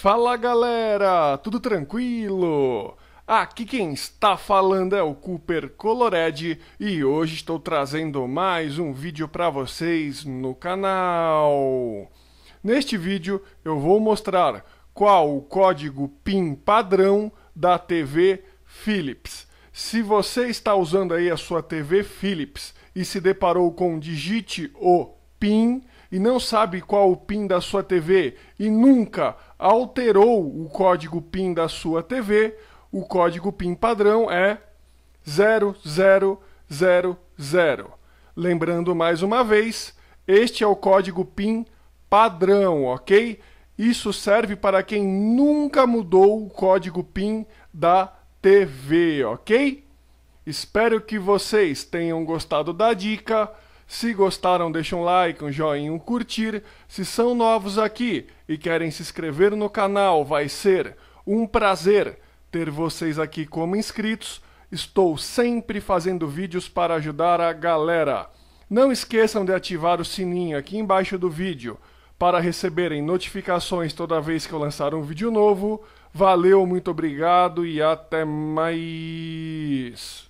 Fala galera, tudo tranquilo? Aqui quem está falando é o Cooper Colored e hoje estou trazendo mais um vídeo para vocês no canal. Neste vídeo eu vou mostrar qual o código PIN padrão da TV Philips. Se você está usando aí a sua TV Philips e se deparou com digite o PIN e não sabe qual o PIN da sua TV e nunca alterou o código PIN da sua TV, o código PIN padrão é 0000. Lembrando mais uma vez, este é o código PIN padrão, ok? Isso serve para quem nunca mudou o código PIN da TV, ok? Espero que vocês tenham gostado da dica. Se gostaram, deixa um like, um joinha, um curtir. Se são novos aqui e querem se inscrever no canal, vai ser um prazer ter vocês aqui como inscritos. Estou sempre fazendo vídeos para ajudar a galera. Não esqueçam de ativar o sininho aqui embaixo do vídeo para receberem notificações toda vez que eu lançar um vídeo novo. Valeu, muito obrigado e até mais.